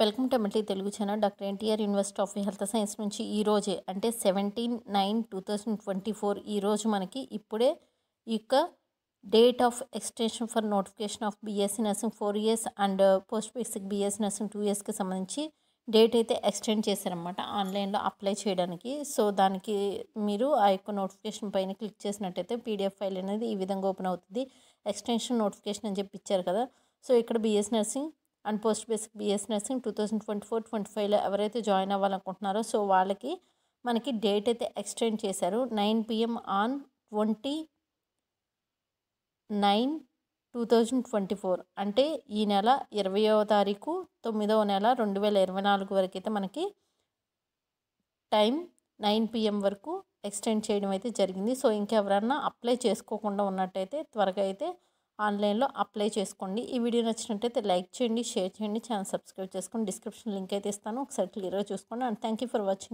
welcome to MLA Telugu channel doctor NTR university of health science నుంచి ఈ రోజే అంటే seventeen nine two thousand twenty four ఈరోజు మనకి ఇప్పుడే ఈ యొక్క date of extension for notification of BSc nursing four years and post basic BSc nursing two ఇయర్స్కి సంబంధించి డేట్ అయితే ఎక్స్టెండ్ చేశారనమాట ఆన్లైన్లో అప్లై చేయడానికి సో దానికి మీరు ఆ యొక్క నోటిఫికేషన్ పైన క్లిక్ చేసినట్టయితే పీడిఎఫ్ ఫైల్ అనేది ఈ విధంగా ఓపెన్ అవుతుంది ఎక్స్టెన్షన్ నోటిఫికేషన్ అని చెప్పి ఇచ్చారు కదా సో ఇక్కడ BS nursing and post basic BS nursing two thousand twenty four twenty ఫైవ్లో ఎవరైతే జాయిన్ అవ్వాలనుకుంటున్నారో సో వాళ్ళకి మనకి డేట్ అయితే ఎక్స్టెండ్ చేశారు nine PM on twenty nine two thousand twenty four అంటే ఈ నెల ఇరవయో తారీఖు తొమ్మిదవ నెల రెండు వేల ఇరవై నాలుగు వరకు అయితే మనకి టైం నైన్ పిఎం వరకు ఎక్స్టెండ్ చేయడం అయితే జరిగింది సో ఇంకెవరన్నా అప్లై చేసుకోకుండా ఉన్నట్టయితే త్వరగా అయితే ఆన్లైన్లో అప్లై చేసుకోండి ఈ వీడియో నచ్చినట్టయితే లైక్ చేయండి షేర్ చేయండి ఛానల్ సబ్స్క్రైబ్ చేసుకోండి డిస్క్రిప్షన్ లింక్ అయితే ఇస్తాను ఒకసారి క్లియర్గా చూసుకోండి and thank you for watching